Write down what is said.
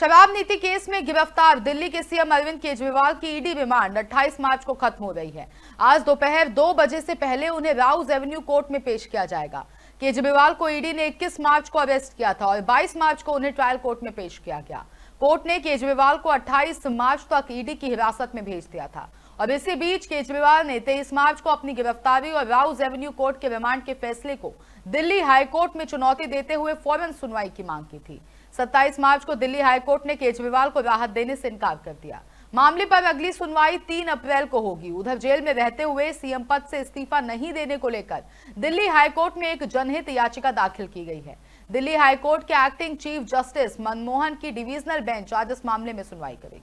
शराब नीति केस में गिरफ्तार दिल्ली के सीएम अरविंद केजरीवाल की ईडी रिमांड 28 मार्च को खत्म हो रही है आज दोपहर दो, दो बजे से पहले उन्हें राउज एवेन्यू कोर्ट में पेश किया जाएगा केजरीवाल को ईडी ने 21 मार्च को अरेस्ट किया था और 22 मार्च को उन्हें ट्रायल कोर्ट में पेश किया गया कोर्ट ने केजरीवाल को 28 मार्च तक ईडी की हिरासत में भेज दिया था और इसी बीच केजरीवाल ने 23 मार्च को अपनी गिरफ्तारी और राउज एवेन्यू कोर्ट के रिमांड के फैसले को दिल्ली हाईकोर्ट में चुनौती देते हुए फौरन सुनवाई की मांग की थी 27 मार्च को दिल्ली हाईकोर्ट ने केजरीवाल को राहत देने से इनकार कर दिया मामले पर अगली सुनवाई 3 अप्रैल को होगी उधर जेल में रहते हुए सीएम पद से इस्तीफा नहीं देने को लेकर दिल्ली हाईकोर्ट में एक जनहित याचिका दाखिल की गई है दिल्ली हाईकोर्ट के एक्टिंग चीफ जस्टिस मनमोहन की डिवीजनल बेंच आज इस मामले में सुनवाई करेगी